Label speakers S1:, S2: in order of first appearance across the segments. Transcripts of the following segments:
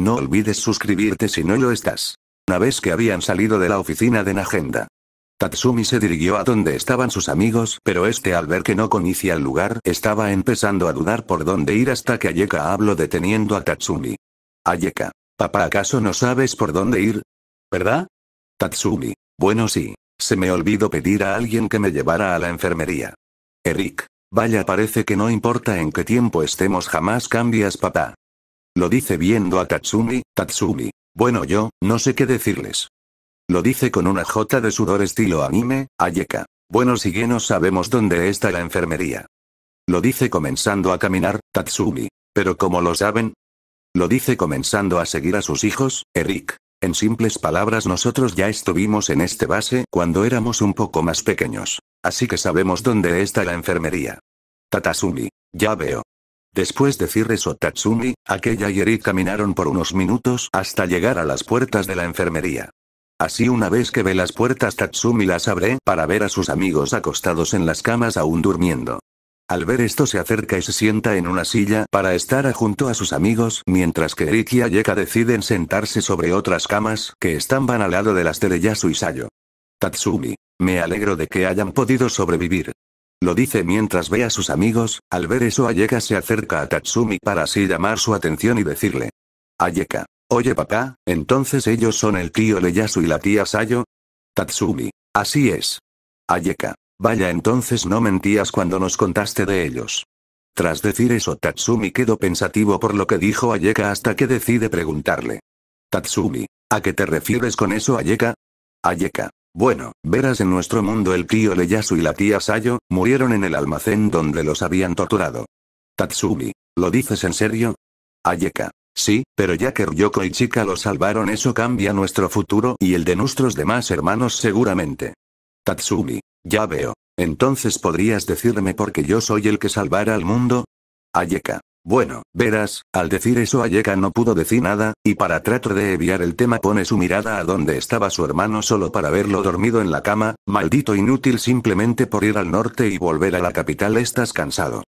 S1: No olvides suscribirte si no lo estás. Una vez que habían salido de la oficina de Nagenda, Tatsumi se dirigió a donde estaban sus amigos, pero este al ver que no conocía el lugar, estaba empezando a dudar por dónde ir hasta que Ayeka habló deteniendo a Tatsumi. Ayeka, papá, ¿acaso no sabes por dónde ir? ¿Verdad? Tatsumi, bueno sí, se me olvidó pedir a alguien que me llevara a la enfermería. Eric, vaya, parece que no importa en qué tiempo estemos, jamás cambias, papá. Lo dice viendo a Tatsumi, Tatsumi. Bueno yo, no sé qué decirles. Lo dice con una jota de sudor estilo anime, Ayeka. Bueno si no sabemos dónde está la enfermería. Lo dice comenzando a caminar, Tatsumi. Pero como lo saben? Lo dice comenzando a seguir a sus hijos, Eric. En simples palabras nosotros ya estuvimos en este base cuando éramos un poco más pequeños. Así que sabemos dónde está la enfermería. Tatsumi. Ya veo. Después de decir eso, Tatsumi, aquella y Eric caminaron por unos minutos hasta llegar a las puertas de la enfermería. Así una vez que ve las puertas Tatsumi las abre para ver a sus amigos acostados en las camas aún durmiendo. Al ver esto se acerca y se sienta en una silla para estar junto a sus amigos, mientras que Eric y Ayeka deciden sentarse sobre otras camas que estaban al lado de las de Leyasu y Sayo. Tatsumi. Me alegro de que hayan podido sobrevivir. Lo dice mientras ve a sus amigos, al ver eso Ayeka se acerca a Tatsumi para así llamar su atención y decirle. Ayeka. Oye papá, entonces ellos son el tío Leyasu y la tía Sayo. Tatsumi. Así es. Ayeka. Vaya entonces no mentías cuando nos contaste de ellos. Tras decir eso Tatsumi quedó pensativo por lo que dijo Ayeka hasta que decide preguntarle. Tatsumi. ¿A qué te refieres con eso Ayeka? Ayeka. Bueno, verás en nuestro mundo el tío Leyasu y la tía Sayo, murieron en el almacén donde los habían torturado. Tatsumi, ¿lo dices en serio? Ayeka. Sí, pero ya que Ryoko y Chika lo salvaron eso cambia nuestro futuro y el de nuestros demás hermanos seguramente. Tatsumi. Ya veo. Entonces podrías decirme por qué yo soy el que salvará al mundo? Ayeka. Bueno, verás, al decir eso Ayeka no pudo decir nada, y para tratar de eviar el tema pone su mirada a donde estaba su hermano solo para verlo dormido en la cama, maldito inútil simplemente por ir al norte y volver a la capital estás cansado.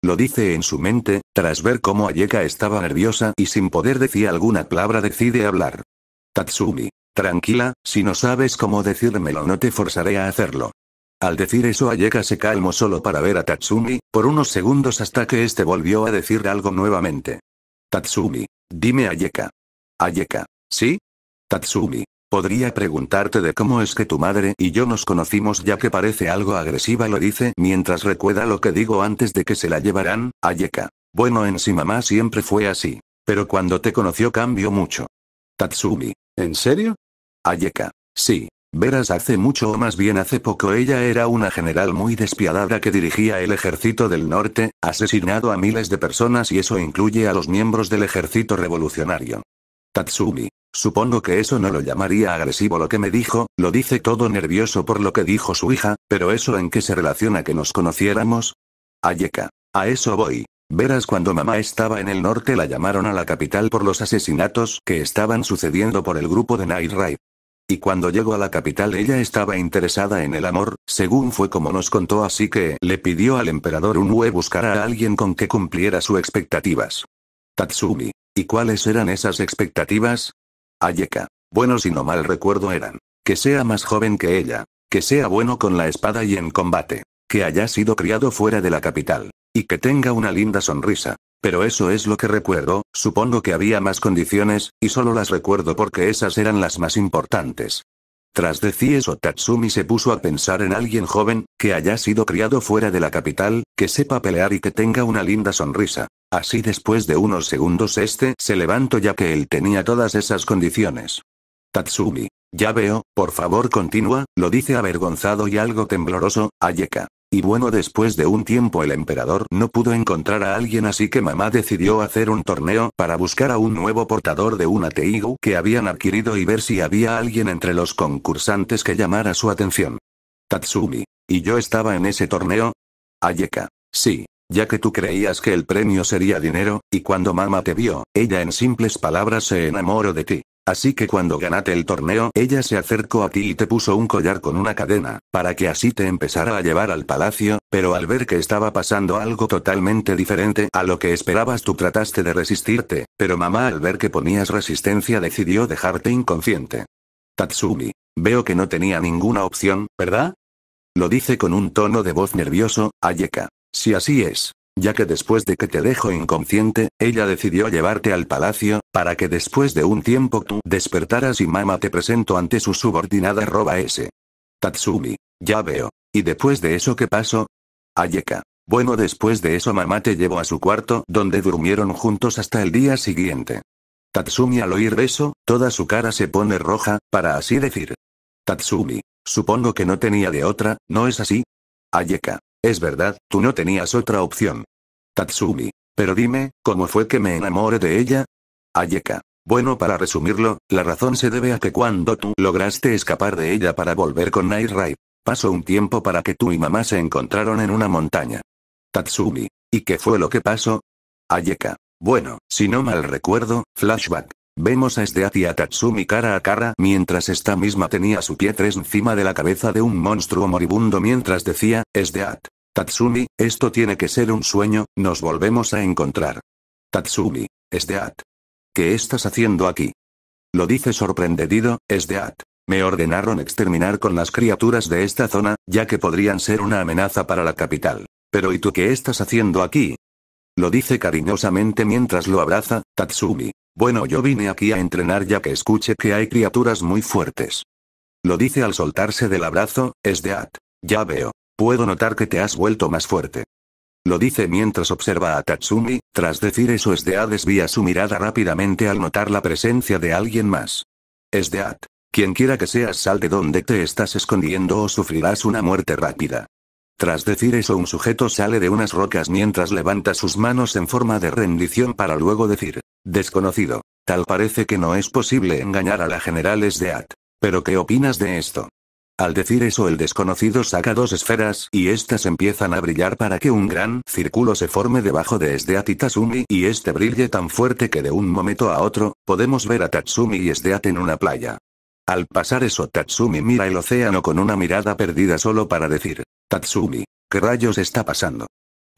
S1: Lo dice en su mente, tras ver cómo Ayeka estaba nerviosa y sin poder decir alguna palabra decide hablar. Tatsumi. Tranquila, si no sabes cómo decírmelo no te forzaré a hacerlo. Al decir eso Ayeka se calmó solo para ver a Tatsumi, por unos segundos hasta que este volvió a decir algo nuevamente. Tatsumi. Dime Ayeka. Ayeka. ¿Sí? Tatsumi. Podría preguntarte de cómo es que tu madre y yo nos conocimos ya que parece algo agresiva lo dice mientras recuerda lo que digo antes de que se la llevarán, Ayeka. Bueno en sí mamá siempre fue así. Pero cuando te conoció cambió mucho. Tatsumi. ¿En serio? Ayeka. Sí. Veras hace mucho o más bien hace poco ella era una general muy despiadada que dirigía el ejército del norte, asesinado a miles de personas y eso incluye a los miembros del ejército revolucionario. Tatsumi. Supongo que eso no lo llamaría agresivo lo que me dijo, lo dice todo nervioso por lo que dijo su hija, pero eso en qué se relaciona que nos conociéramos? Ayeka. A eso voy. Verás cuando mamá estaba en el norte la llamaron a la capital por los asesinatos que estaban sucediendo por el grupo de Night Raid. Y cuando llegó a la capital ella estaba interesada en el amor, según fue como nos contó así que le pidió al emperador hue buscar a alguien con que cumpliera sus expectativas. Tatsumi. ¿Y cuáles eran esas expectativas? Ayeka. Bueno si no mal recuerdo eran. Que sea más joven que ella. Que sea bueno con la espada y en combate. Que haya sido criado fuera de la capital. Y que tenga una linda sonrisa. Pero eso es lo que recuerdo, supongo que había más condiciones, y solo las recuerdo porque esas eran las más importantes. Tras decir eso, Tatsumi se puso a pensar en alguien joven, que haya sido criado fuera de la capital, que sepa pelear y que tenga una linda sonrisa. Así después de unos segundos este se levantó ya que él tenía todas esas condiciones. Tatsumi. Ya veo, por favor continúa, lo dice avergonzado y algo tembloroso, Ayeka. Y bueno, después de un tiempo el emperador no pudo encontrar a alguien, así que mamá decidió hacer un torneo para buscar a un nuevo portador de una Teigu que habían adquirido y ver si había alguien entre los concursantes que llamara su atención. Tatsumi. ¿Y yo estaba en ese torneo? Ayeka. Sí, ya que tú creías que el premio sería dinero, y cuando mamá te vio, ella en simples palabras se enamoró de ti. Así que cuando ganaste el torneo, ella se acercó a ti y te puso un collar con una cadena, para que así te empezara a llevar al palacio, pero al ver que estaba pasando algo totalmente diferente a lo que esperabas tú trataste de resistirte, pero mamá al ver que ponías resistencia decidió dejarte inconsciente. Tatsumi. Veo que no tenía ninguna opción, ¿verdad? Lo dice con un tono de voz nervioso, Ayeka. Si así es, ya que después de que te dejo inconsciente, ella decidió llevarte al palacio, para que después de un tiempo tú despertaras y mamá te presento ante su subordinada roba S. Tatsumi. Ya veo. ¿Y después de eso qué pasó? Ayeka. Bueno, después de eso mamá te llevó a su cuarto, donde durmieron juntos hasta el día siguiente. Tatsumi al oír eso, toda su cara se pone roja, para así decir. Tatsumi. Supongo que no tenía de otra, ¿no es así? Ayeka. Es verdad, tú no tenías otra opción. Tatsumi. Pero dime, ¿cómo fue que me enamoré de ella? Ayeka. Bueno, para resumirlo, la razón se debe a que cuando tú lograste escapar de ella para volver con Night pasó un tiempo para que tú y mamá se encontraron en una montaña. Tatsumi. ¿Y qué fue lo que pasó? Ayeka. Bueno, si no mal recuerdo, flashback. Vemos a este y a Tatsumi cara a cara mientras esta misma tenía su pie tres encima de la cabeza de un monstruo moribundo mientras decía, esdeath Tatsumi, esto tiene que ser un sueño, nos volvemos a encontrar. Tatsumi, esdeath ¿Qué estás haciendo aquí? Lo dice sorprendido, esdeath Me ordenaron exterminar con las criaturas de esta zona, ya que podrían ser una amenaza para la capital. Pero ¿y tú qué estás haciendo aquí? Lo dice cariñosamente mientras lo abraza, Tatsumi. Bueno, yo vine aquí a entrenar ya que escuché que hay criaturas muy fuertes. Lo dice al soltarse del abrazo, es Ya veo. Puedo notar que te has vuelto más fuerte. Lo dice mientras observa a Tatsumi, tras decir eso Esdea desvía su mirada rápidamente al notar la presencia de alguien más. Esdeat, quien quiera que seas sal de donde te estás escondiendo o sufrirás una muerte rápida. Tras decir eso un sujeto sale de unas rocas mientras levanta sus manos en forma de rendición para luego decir, Desconocido. Tal parece que no es posible engañar a la general At, ¿Pero qué opinas de esto? Al decir eso el desconocido saca dos esferas y éstas empiezan a brillar para que un gran círculo se forme debajo de Sdeat y Tatsumi y este brille tan fuerte que de un momento a otro, podemos ver a Tatsumi y Sdeat en una playa. Al pasar eso Tatsumi mira el océano con una mirada perdida solo para decir, Tatsumi, ¿qué rayos está pasando?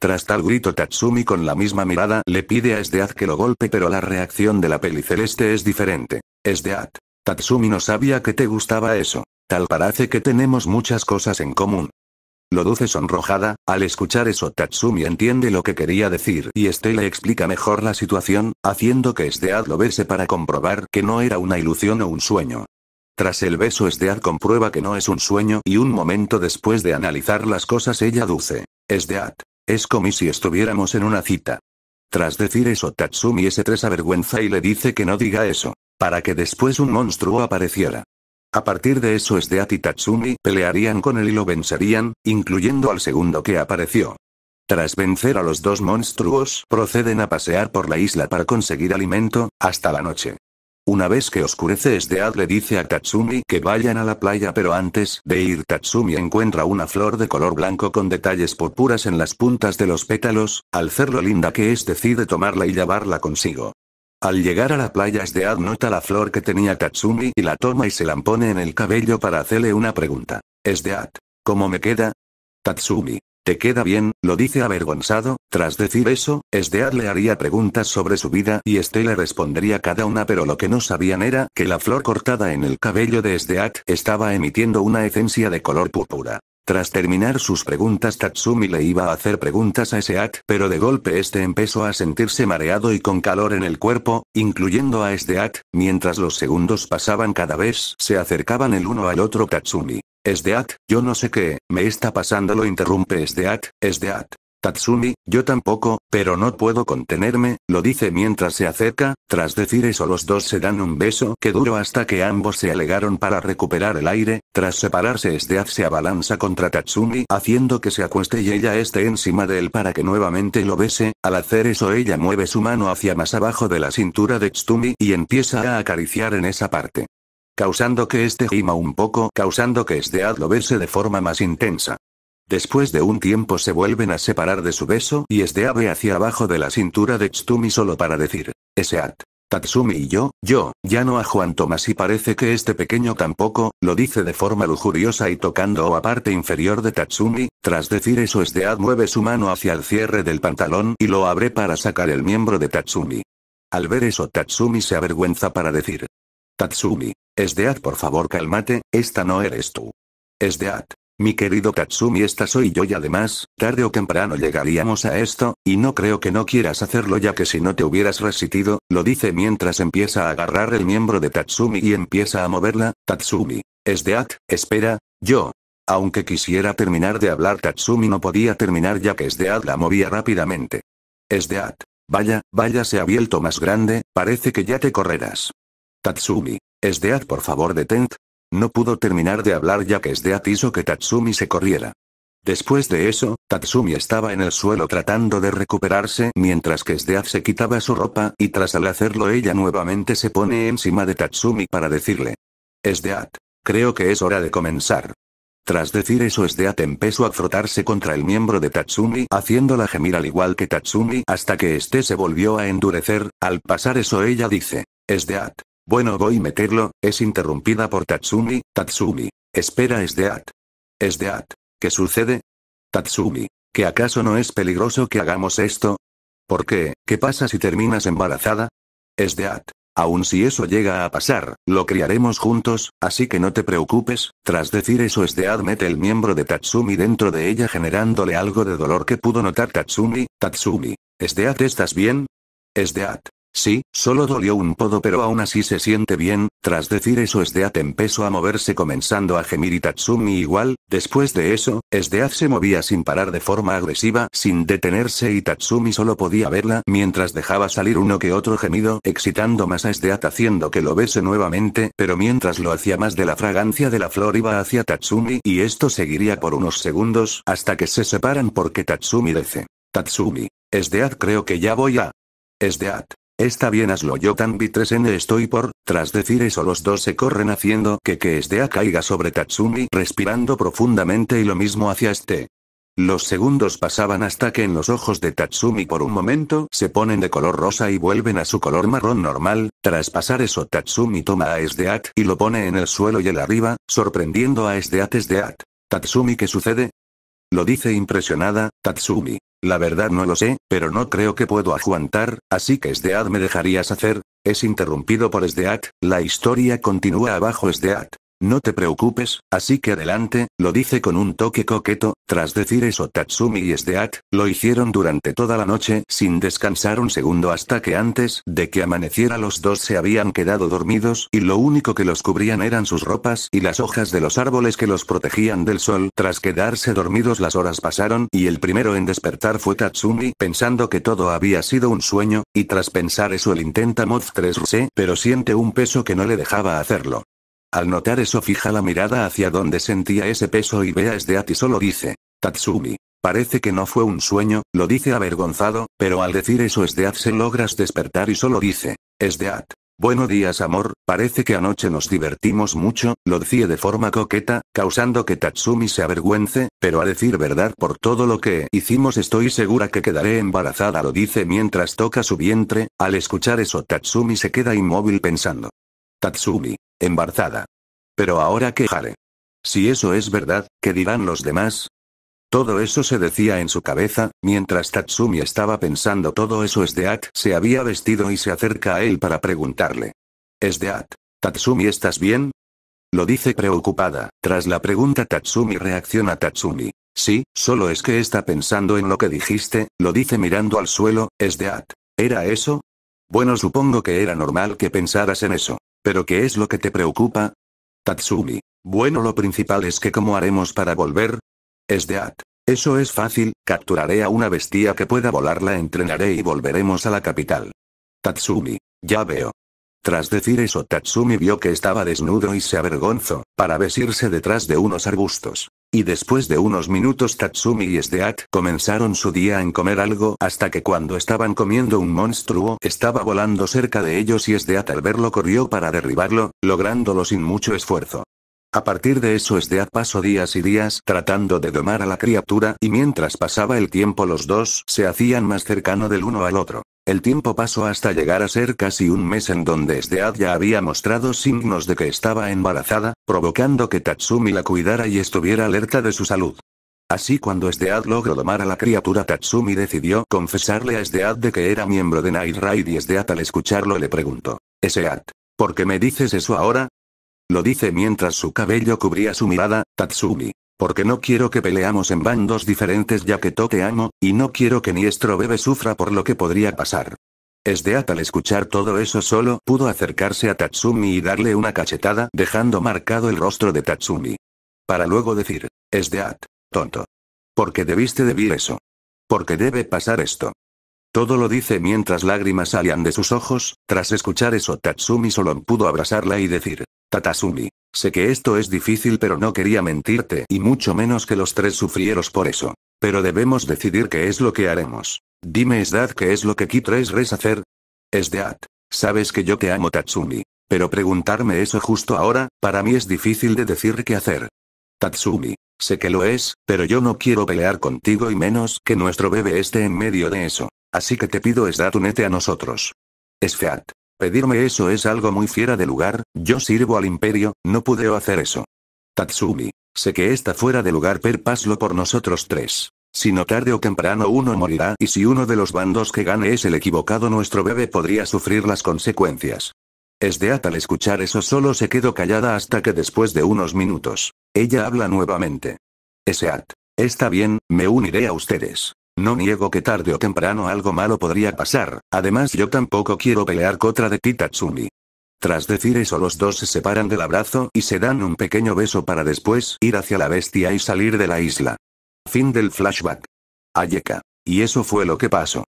S1: Tras tal grito Tatsumi con la misma mirada le pide a Esdead que lo golpe pero la reacción de la peli celeste es diferente. Esdead. Tatsumi no sabía que te gustaba eso. Tal parece que tenemos muchas cosas en común. Lo duce sonrojada, al escuchar eso Tatsumi entiende lo que quería decir y Este le explica mejor la situación, haciendo que Esdead lo bese para comprobar que no era una ilusión o un sueño. Tras el beso Esdead comprueba que no es un sueño y un momento después de analizar las cosas ella duce. Esdead. Es como si estuviéramos en una cita. Tras decir eso, Tatsumi se 3 avergüenza y le dice que no diga eso, para que después un monstruo apareciera. A partir de eso es y Tatsumi pelearían con él y lo vencerían, incluyendo al segundo que apareció. Tras vencer a los dos monstruos, proceden a pasear por la isla para conseguir alimento, hasta la noche. Una vez que oscurece Esdead le dice a Tatsumi que vayan a la playa pero antes de ir Tatsumi encuentra una flor de color blanco con detalles purpuras en las puntas de los pétalos, al ser lo linda que es decide tomarla y llevarla consigo. Al llegar a la playa este ad nota la flor que tenía Tatsumi y la toma y se la pone en el cabello para hacerle una pregunta. Esdead, ¿cómo me queda? Tatsumi, queda bien, lo dice avergonzado, tras decir eso, Esdead le haría preguntas sobre su vida y este le respondería cada una pero lo que no sabían era que la flor cortada en el cabello de Esdeat estaba emitiendo una esencia de color púrpura. Tras terminar sus preguntas Tatsumi le iba a hacer preguntas a esdeat pero de golpe este empezó a sentirse mareado y con calor en el cuerpo, incluyendo a Esdeat, mientras los segundos pasaban cada vez se acercaban el uno al otro Tatsumi. Esdeat, yo no sé qué, me está pasando lo interrumpe Esdeat, Esdeat. Tatsumi, yo tampoco, pero no puedo contenerme, lo dice mientras se acerca, tras decir eso los dos se dan un beso que duró hasta que ambos se alegaron para recuperar el aire, tras separarse Esdeat se abalanza contra Tatsumi haciendo que se acueste y ella esté encima de él para que nuevamente lo bese, al hacer eso ella mueve su mano hacia más abajo de la cintura de Tsumi y empieza a acariciar en esa parte causando que este gima un poco, causando que este lo bese de forma más intensa. Después de un tiempo se vuelven a separar de su beso y este ave hacia abajo de la cintura de Tsumi solo para decir, esdead, Tatsumi y yo, yo, ya no a Juan Tomás y parece que este pequeño tampoco, lo dice de forma lujuriosa y tocando o a parte inferior de Tatsumi, tras decir eso Esdead mueve su mano hacia el cierre del pantalón y lo abre para sacar el miembro de Tatsumi. Al ver eso Tatsumi se avergüenza para decir. Tatsumi. Esdeat, por favor, cálmate, esta no eres tú. Esdeat. Mi querido Tatsumi, esta soy yo y además, tarde o temprano llegaríamos a esto, y no creo que no quieras hacerlo ya que si no te hubieras resistido, lo dice mientras empieza a agarrar el miembro de Tatsumi y empieza a moverla, Tatsumi. Esdeat, espera, yo. Aunque quisiera terminar de hablar Tatsumi no podía terminar ya que Esdeat la movía rápidamente. Esdeat. Vaya, vaya se ha abierto más grande, parece que ya te correrás. Tatsumi. Esdeat por favor detent. No pudo terminar de hablar ya que Esdeat hizo que Tatsumi se corriera. Después de eso, Tatsumi estaba en el suelo tratando de recuperarse mientras que Esdeat se quitaba su ropa y tras al hacerlo ella nuevamente se pone encima de Tatsumi para decirle. Esdeat. Creo que es hora de comenzar. Tras decir eso Esdeat empezó a frotarse contra el miembro de Tatsumi haciéndola gemir al igual que Tatsumi hasta que este se volvió a endurecer, al pasar eso ella dice. Esdeat. Bueno voy a meterlo, es interrumpida por Tatsumi, Tatsumi. Espera es de Es de ¿Qué sucede? Tatsumi. ¿Que acaso no es peligroso que hagamos esto? ¿Por qué? ¿Qué pasa si terminas embarazada? Es de Aun si eso llega a pasar, lo criaremos juntos, así que no te preocupes. Tras decir eso, Esdead mete el miembro de Tatsumi dentro de ella, generándole algo de dolor que pudo notar Tatsumi. Tatsumi, Esdead, ¿estás bien? Esdead, Sí, solo dolió un podo pero aún así se siente bien, tras decir eso Esdeath empezó a moverse comenzando a gemir y Tatsumi igual, después de eso, Esdeath se movía sin parar de forma agresiva sin detenerse y Tatsumi solo podía verla mientras dejaba salir uno que otro gemido excitando más a Esdeath haciendo que lo bese nuevamente pero mientras lo hacía más de la fragancia de la flor iba hacia Tatsumi y esto seguiría por unos segundos hasta que se separan porque Tatsumi dice. Tatsumi. Esdeath creo que ya voy a... Esdeath. Está bien hazlo yo b 3N estoy por, tras decir eso los dos se corren haciendo que que caiga sobre Tatsumi respirando profundamente y lo mismo hacia este. Los segundos pasaban hasta que en los ojos de Tatsumi por un momento se ponen de color rosa y vuelven a su color marrón normal, tras pasar eso Tatsumi toma a Esdeat y lo pone en el suelo y el arriba, sorprendiendo a Esdeat Esdeat. Tatsumi ¿qué sucede? Lo dice impresionada, Tatsumi. La verdad no lo sé, pero no creo que puedo aguantar, así que Sdead me dejarías hacer. Es interrumpido por Sdead, la historia continúa abajo Sdead. No te preocupes, así que adelante, lo dice con un toque coqueto, tras decir eso Tatsumi y Sdeat, lo hicieron durante toda la noche sin descansar un segundo hasta que antes de que amaneciera los dos se habían quedado dormidos y lo único que los cubrían eran sus ropas y las hojas de los árboles que los protegían del sol. Tras quedarse dormidos las horas pasaron y el primero en despertar fue Tatsumi pensando que todo había sido un sueño, y tras pensar eso él intenta Mod 3 pero siente un peso que no le dejaba hacerlo. Al notar eso fija la mirada hacia donde sentía ese peso y de este y solo dice, Tatsumi. Parece que no fue un sueño, lo dice avergonzado, pero al decir eso Esdeat se logras despertar y solo dice, Esdeat. Buenos días amor, parece que anoche nos divertimos mucho, lo decía de forma coqueta, causando que Tatsumi se avergüence, pero a decir verdad por todo lo que hicimos estoy segura que quedaré embarazada lo dice mientras toca su vientre, al escuchar eso Tatsumi se queda inmóvil pensando. Tatsumi, Embarazada. Pero ahora quejare. Si eso es verdad, ¿qué dirán los demás? Todo eso se decía en su cabeza, mientras Tatsumi estaba pensando todo eso. Esdeat se había vestido y se acerca a él para preguntarle. Esdeat. Tatsumi, ¿estás bien? Lo dice preocupada. Tras la pregunta Tatsumi reacciona Tatsumi. Sí, solo es que está pensando en lo que dijiste, lo dice mirando al suelo, es ¿Era eso? Bueno, supongo que era normal que pensaras en eso. ¿Pero qué es lo que te preocupa? Tatsumi. Bueno, lo principal es que cómo haremos para volver. Es de at. Eso es fácil, capturaré a una bestia que pueda volar, la entrenaré y volveremos a la capital. Tatsumi. Ya veo. Tras decir eso, Tatsumi vio que estaba desnudo y se avergonzó, para vestirse detrás de unos arbustos. Y después de unos minutos Tatsumi y Sdeat comenzaron su día en comer algo hasta que cuando estaban comiendo un monstruo estaba volando cerca de ellos y Sdeat al verlo corrió para derribarlo, lográndolo sin mucho esfuerzo. A partir de eso Sdeat pasó días y días tratando de domar a la criatura y mientras pasaba el tiempo los dos se hacían más cercano del uno al otro. El tiempo pasó hasta llegar a ser casi un mes en donde Sdead ya había mostrado signos de que estaba embarazada, provocando que Tatsumi la cuidara y estuviera alerta de su salud. Así cuando Sdead logró domar a la criatura Tatsumi decidió confesarle a Sdead de que era miembro de Night Raid y Sdead al escucharlo le preguntó. Sdead, ¿por qué me dices eso ahora? Lo dice mientras su cabello cubría su mirada, Tatsumi. Porque no quiero que peleamos en bandos diferentes ya que toque amo, y no quiero que niestro bebe sufra por lo que podría pasar. Esdeat al escuchar todo eso solo pudo acercarse a Tatsumi y darle una cachetada dejando marcado el rostro de Tatsumi. Para luego decir, Esdeat, tonto. Porque debiste debir eso. Porque debe pasar esto. Todo lo dice mientras lágrimas salían de sus ojos, tras escuchar eso Tatsumi solo pudo abrazarla y decir, Tatsumi. Sé que esto es difícil pero no quería mentirte y mucho menos que los tres sufrieros por eso. Pero debemos decidir qué es lo que haremos. Dime S.D.A.D. qué es lo que quieres res hacer. S.D.A.D. sabes que yo te amo Tatsumi. Pero preguntarme eso justo ahora, para mí es difícil de decir qué hacer. Tatsumi, sé que lo es, pero yo no quiero pelear contigo y menos que nuestro bebé esté en medio de eso. Así que te pido Esdat, unete a nosotros. Esfeat, Pedirme eso es algo muy fiera de lugar, yo sirvo al imperio, no pude hacer eso. Tatsumi. Sé que está fuera de lugar per paslo por nosotros tres. Si no tarde o temprano uno morirá y si uno de los bandos que gane es el equivocado nuestro bebé podría sufrir las consecuencias. de al escuchar eso solo se quedó callada hasta que después de unos minutos. Ella habla nuevamente. Esdeat. Está bien, me uniré a ustedes. No niego que tarde o temprano algo malo podría pasar, además yo tampoco quiero pelear contra de ti Tatsumi. Tras decir eso los dos se separan del abrazo y se dan un pequeño beso para después ir hacia la bestia y salir de la isla. Fin del flashback. Ayeka. Y eso fue lo que pasó.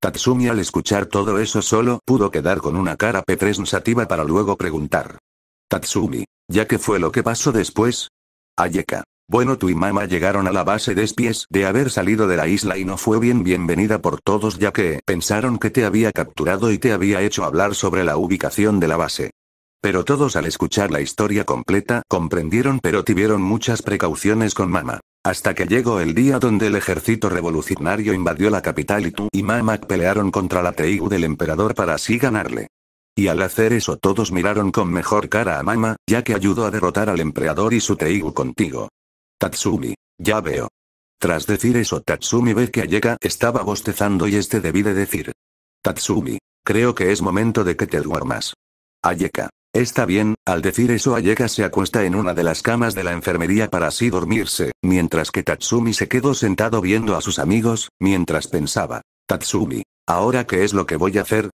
S1: Tatsumi al escuchar todo eso solo pudo quedar con una cara petresativa para luego preguntar. Tatsumi, ¿ya qué fue lo que pasó después? Ayeka. Bueno, tú y Mama llegaron a la base despies de haber salido de la isla y no fue bien bienvenida por todos ya que pensaron que te había capturado y te había hecho hablar sobre la ubicación de la base. Pero todos al escuchar la historia completa comprendieron pero tuvieron muchas precauciones con Mama. Hasta que llegó el día donde el ejército revolucionario invadió la capital y tú y Mama pelearon contra la Teigu del emperador para así ganarle. Y al hacer eso todos miraron con mejor cara a Mama, ya que ayudó a derrotar al emperador y su Teigu contigo. Tatsumi. Ya veo. Tras decir eso, Tatsumi ve que Ayeka estaba bostezando y este debí de decir. Tatsumi. Creo que es momento de que te duermas. Ayeka. Está bien, al decir eso Ayeka se acuesta en una de las camas de la enfermería para así dormirse, mientras que Tatsumi se quedó sentado viendo a sus amigos, mientras pensaba. Tatsumi. ¿Ahora qué es lo que voy a hacer?